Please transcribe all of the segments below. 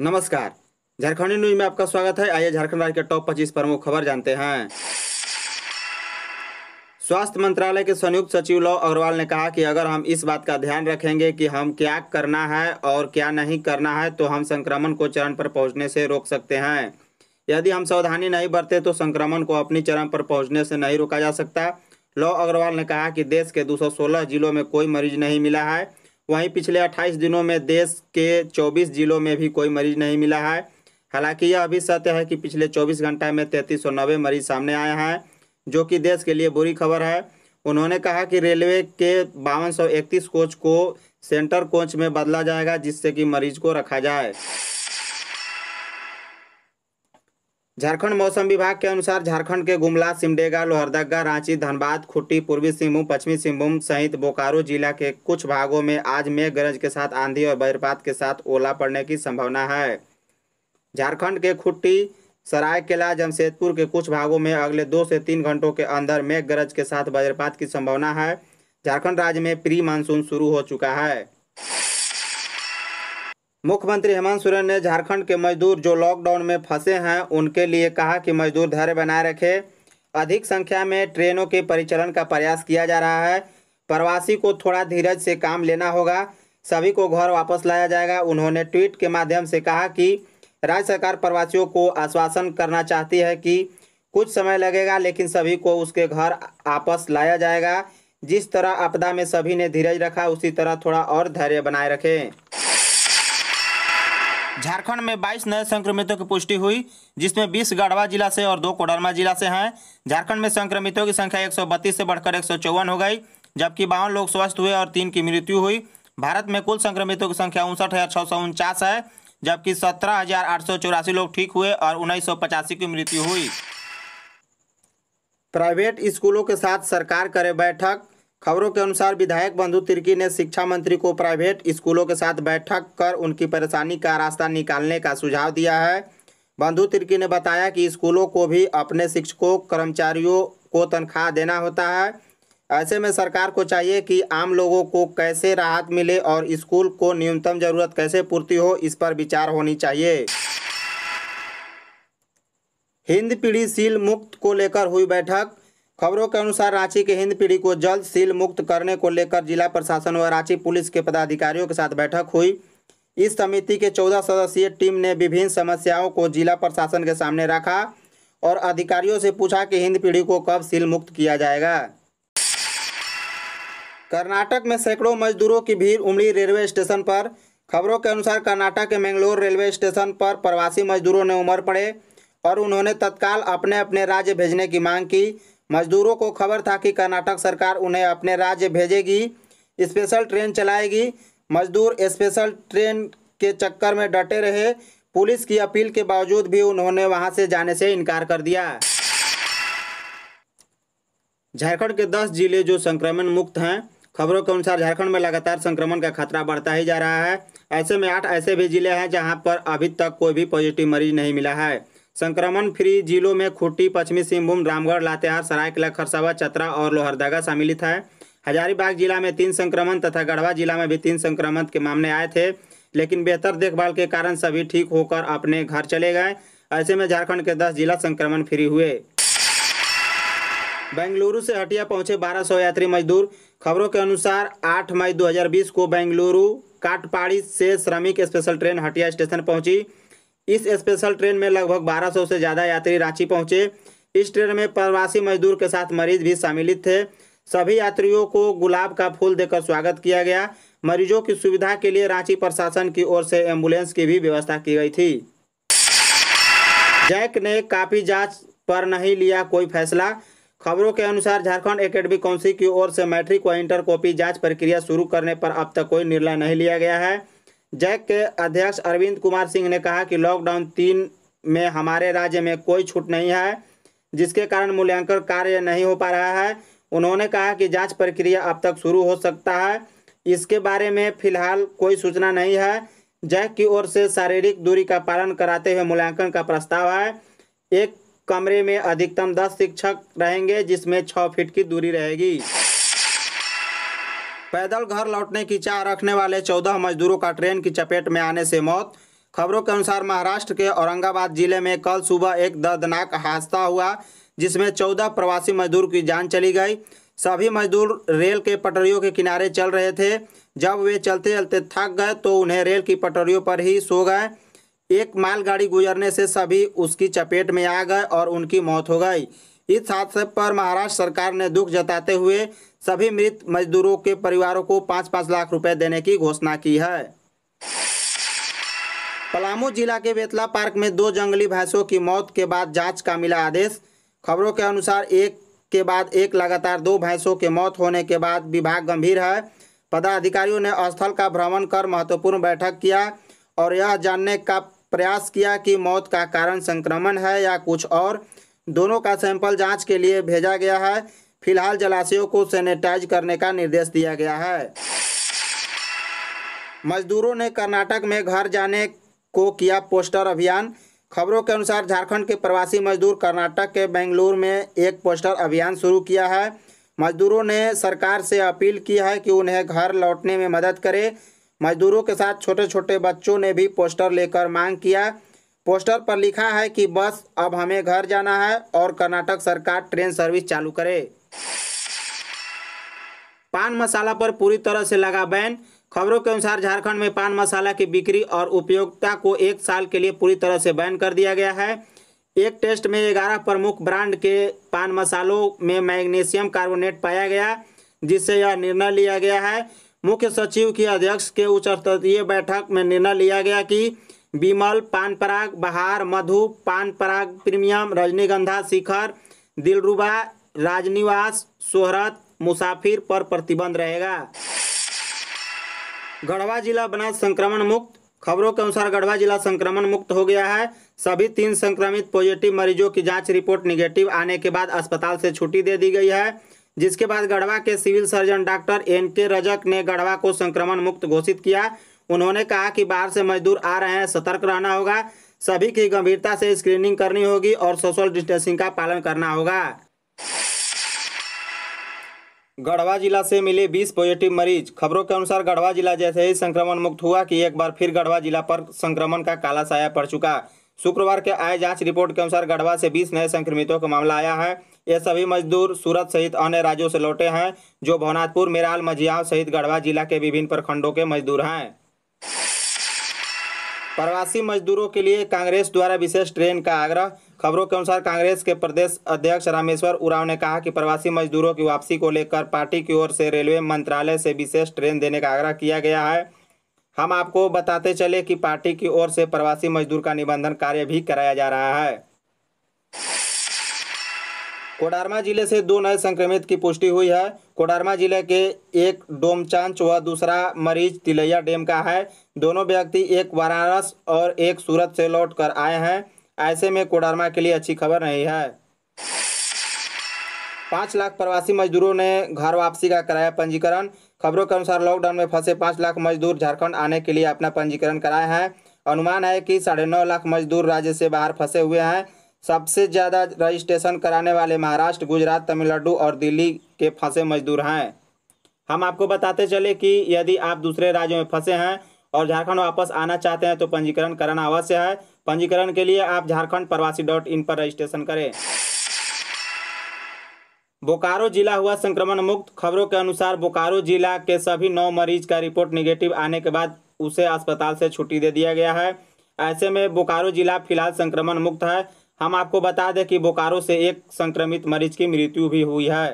नमस्कार झारखंड न्यूज में आपका स्वागत है आइए झारखंड राज्य के टॉप पच्चीस प्रमुख खबर जानते हैं स्वास्थ्य मंत्रालय के संयुक्त सचिव लव अग्रवाल ने कहा कि अगर हम इस बात का ध्यान रखेंगे कि हम क्या करना है और क्या नहीं करना है तो हम संक्रमण को चरण पर पहुंचने से रोक सकते हैं यदि हम सावधानी नहीं बरते तो संक्रमण को अपनी चरण पर पहुंचने से नहीं रोका जा सकता लव अग्रवाल ने कहा कि देश के 216 जिलों में कोई मरीज नहीं मिला है वहीं पिछले 28 दिनों में देश के 24 जिलों में भी कोई मरीज नहीं मिला है हालांकि यह अभी सत्य है कि पिछले 24 घंटा में तैंतीस मरीज सामने आए हैं जो कि देश के लिए बुरी खबर है उन्होंने कहा कि रेलवे के बावन कोच को सेंटर कोच में बदला जाएगा जिससे कि मरीज को रखा जाए झारखंड मौसम विभाग के अनुसार झारखंड के गुमला सिमडेगा लोहरदगा रांची धनबाद खुट्टी पूर्वी सिंहभूम पश्चिमी सिंहभूम सहित बोकारो जिला के कुछ भागों में आज मेघ गरज के साथ आंधी और वज्रपात के साथ ओला पड़ने की संभावना है झारखंड के खुट्टी सरायकेला जमशेदपुर के कुछ भागों में अगले दो से तीन घंटों के अंदर मेघ गरज के साथ वज्रपात की संभावना है झारखंड राज्य में प्री मानसून शुरू हो चुका है मुख्यमंत्री हेमंत सोरेन ने झारखंड के मजदूर जो लॉकडाउन में फंसे हैं उनके लिए कहा कि मजदूर धैर्य बनाए रखें अधिक संख्या में ट्रेनों के परिचालन का प्रयास किया जा रहा है प्रवासी को थोड़ा धीरज से काम लेना होगा सभी को घर वापस लाया जाएगा उन्होंने ट्वीट के माध्यम से कहा कि राज्य सरकार प्रवासियों को आश्वासन करना चाहती है कि कुछ समय लगेगा लेकिन सभी को उसके घर वापस लाया जाएगा जिस तरह आपदा में सभी ने धीरज रखा उसी तरह थोड़ा और धैर्य बनाए रखें झारखंड में 22 नए संक्रमितों की पुष्टि हुई जिसमें 20 गढ़वा जिला से और दो कोडरमा जिला से हैं झारखंड में संक्रमितों की संख्या एक से बढ़कर एक हो गई जबकि बावन लोग स्वस्थ हुए और तीन की मृत्यु हुई भारत में कुल संक्रमितों की संख्या उनसठ है जबकि सत्रह लोग ठीक हुए और उन्नीस की मृत्यु हुई प्राइवेट स्कूलों के साथ सरकार करे बैठक खबरों के अनुसार विधायक बंधु तिर्की ने शिक्षा मंत्री को प्राइवेट स्कूलों के साथ बैठक कर उनकी परेशानी का रास्ता निकालने का सुझाव दिया है बंधु तिर्की ने बताया कि स्कूलों को भी अपने शिक्षकों कर्मचारियों को तनख्वाह देना होता है ऐसे में सरकार को चाहिए कि आम लोगों को कैसे राहत मिले और स्कूल को न्यूनतम जरूरत कैसे पूर्ति हो इस पर विचार होनी चाहिए हिंद पीढ़ी सील मुक्त को लेकर हुई बैठक खबरों के अनुसार रांची के हिंद पीढ़ी को जल्द सील मुक्त करने को लेकर जिला प्रशासन व रांची पुलिस के पदाधिकारियों के साथ बैठक हुई इस समिति के चौदह सदस्यीय टीम ने विभिन्न समस्याओं को जिला प्रशासन के सामने रखा और अधिकारियों से पूछा कि हिंद पीढ़ी को कब सील मुक्त किया जाएगा कर्नाटक में सैकड़ों मजदूरों की भीड़ उमड़ी रेलवे स्टेशन पर खबरों के अनुसार कर्नाटक के मैंगलोर रेलवे स्टेशन पर प्रवासी मजदूरों ने उमड़ पड़े और उन्होंने तत्काल अपने अपने राज्य भेजने की मांग की मजदूरों को खबर था कि कर्नाटक सरकार उन्हें अपने राज्य भेजेगी स्पेशल ट्रेन चलाएगी मजदूर स्पेशल ट्रेन के चक्कर में डटे रहे पुलिस की अपील के बावजूद भी उन्होंने वहां से जाने से इनकार कर दिया झारखंड के 10 जिले जो संक्रमण मुक्त हैं खबरों के अनुसार झारखंड में लगातार संक्रमण का खतरा बढ़ता ही जा रहा है ऐसे में आठ ऐसे भी जिले हैं जहां पर अभी तक कोई भी पॉजिटिव मरीज नहीं मिला है संक्रमण फ्री जिलों में खूटी पश्चिमी सिंहभूम रामगढ़ लातेहार सरायकला खरसावा चतरा और लोहरदगा सम्मिलित है हजारीबाग जिला में तीन संक्रमण तथा गढ़वा जिला में भी तीन संक्रमण के मामले आए थे लेकिन बेहतर देखभाल के कारण सभी ठीक होकर अपने घर चले गए ऐसे में झारखंड के दस जिला संक्रमण फ्री हुए बेंगलुरु से हटिया पहुंचे 1200 यात्री मजदूर खबरों के अनुसार 8 मई 2020 को बेंगलुरु काटपाड़ी से श्रमिक स्पेशल ट्रेन हटिया स्टेशन पहुंची इस स्पेशल ट्रेन में लगभग 1200 से ज़्यादा यात्री रांची पहुंचे इस ट्रेन में प्रवासी मजदूर के साथ मरीज भी सम्मिलित थे सभी यात्रियों को गुलाब का फूल देकर स्वागत किया गया मरीजों की सुविधा के लिए रांची प्रशासन की ओर से एम्बुलेंस की भी व्यवस्था की गई थी जैक ने काफी जांच पर नहीं लिया कोई फैसला खबरों के अनुसार झारखंड एकेडमी काउंसिल की ओर से मैट्रिक व इंटर कॉपी जांच प्रक्रिया शुरू करने पर अब तक कोई निर्णय नहीं लिया गया है जैक के अध्यक्ष अरविंद कुमार सिंह ने कहा कि लॉकडाउन तीन में हमारे राज्य में कोई छूट नहीं है जिसके कारण मूल्यांकन कार्य नहीं हो पा रहा है उन्होंने कहा कि जांच प्रक्रिया अब तक शुरू हो सकता है इसके बारे में फिलहाल कोई सूचना नहीं है जैक की ओर से शारीरिक दूरी का पालन कराते हुए मूल्यांकन का प्रस्ताव है एक कमरे में अधिकतम दस शिक्षक रहेंगे जिसमें छः फीट की दूरी रहेगी पैदल घर लौटने की चाह रखने वाले चौदह मजदूरों का ट्रेन की चपेट में आने से मौत खबरों के अनुसार महाराष्ट्र के औरंगाबाद जिले में कल सुबह एक दर्दनाक हादसा हुआ जिसमें चौदह प्रवासी मजदूर की जान चली गई सभी मजदूर रेल के पटरियों के किनारे चल रहे थे जब वे चलते चलते थक गए तो उन्हें रेल की पटरियों पर ही सो गए एक मालगाड़ी गुजरने से सभी उसकी चपेट में आ गए और उनकी मौत हो गई इस हादसे पर महाराष्ट्र सरकार ने दुख जताते हुए सभी मृत मजदूरों के परिवारों को पाँच पाँच लाख रुपए देने की घोषणा की है पलामू जिला के बेतला पार्क में दो जंगली भैंसों की मौत के बाद जांच का मिला आदेश खबरों के अनुसार एक के बाद एक लगातार दो भैंसों के मौत होने के बाद विभाग गंभीर है पदाधिकारियों ने स्थल का भ्रमण कर महत्वपूर्ण बैठक किया और यह जानने का प्रयास किया कि मौत का कारण संक्रमण है या कुछ और दोनों का सैंपल जांच के लिए भेजा गया है फिलहाल जलाशयों को सैनिटाइज करने का निर्देश दिया गया है मजदूरों ने कर्नाटक में घर जाने को किया पोस्टर अभियान खबरों के अनुसार झारखंड के प्रवासी मजदूर कर्नाटक के बेंगलुरु में एक पोस्टर अभियान शुरू किया है मजदूरों ने सरकार से अपील की है कि उन्हें घर लौटने में मदद करे मजदूरों के साथ छोटे छोटे बच्चों ने भी पोस्टर लेकर मांग किया पोस्टर पर लिखा है कि बस अब हमें घर जाना है और कर्नाटक सरकार ट्रेन सर्विस चालू करे पान मसाला पर पूरी तरह से लगा बैन खबरों के अनुसार झारखंड में पान मसाला की बिक्री और उपयोगिता को एक साल के लिए पूरी तरह से बैन कर दिया गया है एक टेस्ट में ग्यारह प्रमुख ब्रांड के पान मसालों में मैग्नीशियम कार्बोनेट पाया गया जिससे यह निर्णय लिया गया है मुख्य सचिव की अध्यक्ष के उच्च स्तरीय बैठक में निर्णय लिया गया कि विमल पान पराग बहार मधु पान पराग प्रीमियम रजनीगंधा शिखर दिलरुबा राजनिवास सोहरत मुसाफिर पर प्रतिबंध रहेगा गढ़वा जिला बना संक्रमण मुक्त खबरों के अनुसार गढ़वा जिला संक्रमण मुक्त हो गया है सभी तीन संक्रमित पॉजिटिव मरीजों की जांच रिपोर्ट निगेटिव आने के बाद अस्पताल से छुट्टी दे दी गई है जिसके बाद गढ़वा के सिविल सर्जन डॉक्टर एन के रजक ने गढ़वा को संक्रमण मुक्त घोषित किया उन्होंने कहा कि बाहर से मजदूर आ रहे हैं सतर्क रहना होगा सभी की गंभीरता से स्क्रीनिंग करनी होगी और सोशल डिस्टेंसिंग का पालन करना होगा गढ़वा जिला से मिले 20 पॉजिटिव मरीज खबरों के अनुसार गढ़वा जिला जैसे ही संक्रमण मुक्त हुआ कि एक बार फिर गढ़वा जिला पर संक्रमण का काला साया पड़ चुका शुक्रवार के आए जांच रिपोर्ट के अनुसार गढ़वा से 20 नए संक्रमितों का मामला आया है ये सभी मजदूर सूरत सहित अन्य राज्यों से लौटे हैं जो भवनाथपुर मेराल मझियाव सहित गढ़वा जिला के विभिन्न प्रखंडों के मजदूर हैं प्रवासी मजदूरों के लिए कांग्रेस द्वारा विशेष ट्रेन का आग्रह खबरों के अनुसार कांग्रेस के प्रदेश अध्यक्ष रामेश्वर उराव ने कहा कि प्रवासी मजदूरों की वापसी को लेकर पार्टी की ओर से रेलवे मंत्रालय से विशेष ट्रेन देने का आग्रह किया गया है हम आपको बताते चले कि पार्टी की ओर से प्रवासी मजदूर का निबंधन कार्य भी कराया जा रहा है कोडारमा जिले से दो नए संक्रमित की पुष्टि हुई है कोडरमा जिले के एक डोमचांच व दूसरा मरीज तिलैया डैम का है दोनों व्यक्ति एक वाराणस और एक सूरत से लौट कर आए हैं ऐसे में कोडरमा के लिए अच्छी खबर नहीं है पाँच लाख प्रवासी मजदूरों ने घर वापसी का कराया पंजीकरण खबरों के अनुसार लॉकडाउन में फंसे पाँच लाख मजदूर झारखंड आने के लिए अपना पंजीकरण कराए हैं अनुमान है कि साढ़े नौ लाख मजदूर राज्य से बाहर फंसे हुए हैं सबसे ज़्यादा रजिस्ट्रेशन कराने वाले महाराष्ट्र गुजरात तमिलनाडु और दिल्ली के फंसे मजदूर हैं हम आपको बताते चले कि यदि आप दूसरे राज्यों में फंसे हैं और झारखंड वापस आना चाहते हैं तो पंजीकरण कराना अवश्य है पंजीकरण के लिए आप झारखंड प्रवासी डॉट इन पर रजिस्ट्रेशन करें बोकारो जिला हुआ संक्रमण मुक्त खबरों के अनुसार बोकारो जिला के सभी नौ मरीज का रिपोर्ट निगेटिव आने के बाद उसे अस्पताल से छुट्टी दे दिया गया है ऐसे में बोकारो जिला फिलहाल संक्रमण मुक्त है हम आपको बता दें कि बोकारो से एक संक्रमित मरीज की मृत्यु भी हुई है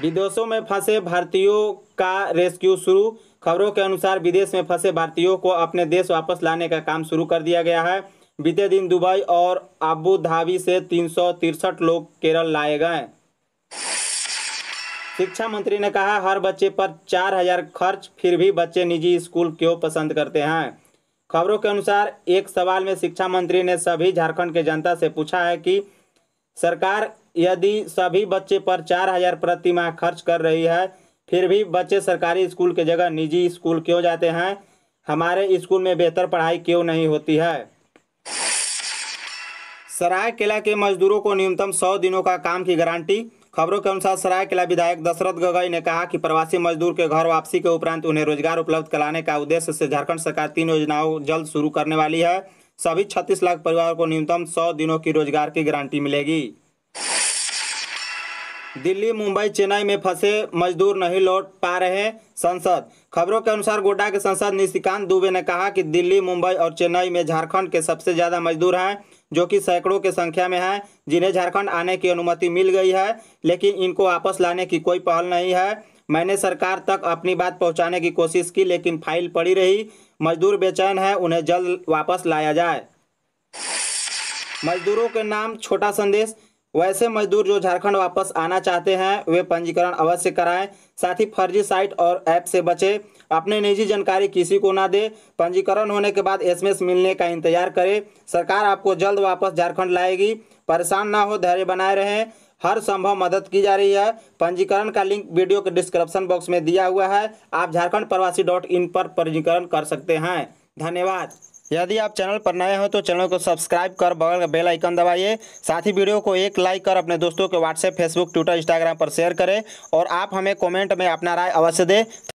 विदेशों में फंसे भारतीयों का रेस्क्यू शुरू खबरों के अनुसार विदेश में फंसे भारतीयों को अपने देश वापस लाने का काम शुरू कर दिया गया है बीते दिन दुबई और अबू धाबी से तीन लोग केरल लाए गए शिक्षा मंत्री ने कहा हर बच्चे पर चार हजार खर्च फिर भी बच्चे निजी स्कूल क्यों पसंद करते हैं खबरों के अनुसार एक सवाल में शिक्षा मंत्री ने सभी झारखंड के जनता से पूछा है कि सरकार यदि सभी बच्चे पर चार हजार प्रति माह खर्च कर रही है फिर भी बच्चे सरकारी स्कूल के जगह निजी स्कूल क्यों जाते हैं हमारे स्कूल में बेहतर पढ़ाई क्यों नहीं होती है सरायकेला के मजदूरों को न्यूनतम सौ दिनों का काम की गारंटी खबरों के अनुसार सराय किला विधायक दशरथ गगई ने कहा कि प्रवासी मजदूर के घर वापसी के उपरांत उन्हें रोजगार उपलब्ध कराने का उद्देश्य से झारखंड सरकार तीन योजनाओं जल्द शुरू करने वाली है सभी 36 लाख परिवार को न्यूनतम 100 दिनों की रोजगार की गारंटी मिलेगी दिल्ली मुंबई चेन्नई में फंसे मजदूर नहीं लौट पा रहे संसद खबरों के अनुसार गोड्डा के संसद निशिकांत दुबे ने कहा कि दिल्ली मुंबई और चेन्नई में झारखंड के सबसे ज्यादा मजदूर हैं जो कि सैकड़ों के संख्या में हैं जिन्हें झारखंड आने की अनुमति मिल गई है लेकिन इनको वापस लाने की कोई पहल नहीं है मैंने सरकार तक अपनी बात पहुंचाने की कोशिश की लेकिन फाइल पड़ी रही मजदूर बेचैन है उन्हें जल्द वापस लाया जाए मजदूरों के नाम छोटा संदेश वैसे मजदूर जो झारखंड वापस आना चाहते हैं वे पंजीकरण अवश्य कराएं साथ ही फर्जी साइट और ऐप से बचें अपने निजी जानकारी किसी को ना दे पंजीकरण होने के बाद एसएमएस मिलने का इंतजार करें सरकार आपको जल्द वापस झारखंड लाएगी परेशान ना हो धैर्य बनाए रहें हर संभव मदद की जा रही है पंजीकरण का लिंक वीडियो के डिस्क्रिप्शन बॉक्स में दिया हुआ है आप झारखंड प्रवासी डॉट इन पर पंजीकरण कर सकते हैं धन्यवाद यदि आप चैनल पर नए हो तो चैनल को सब्सक्राइब कर बगल का बेल आइकन दबाइए साथ ही वीडियो को एक लाइक कर अपने दोस्तों के व्हाट्सएप फेसबुक ट्विटर इंस्टाग्राम पर शेयर करें और आप हमें कमेंट में अपना राय अवश्य दें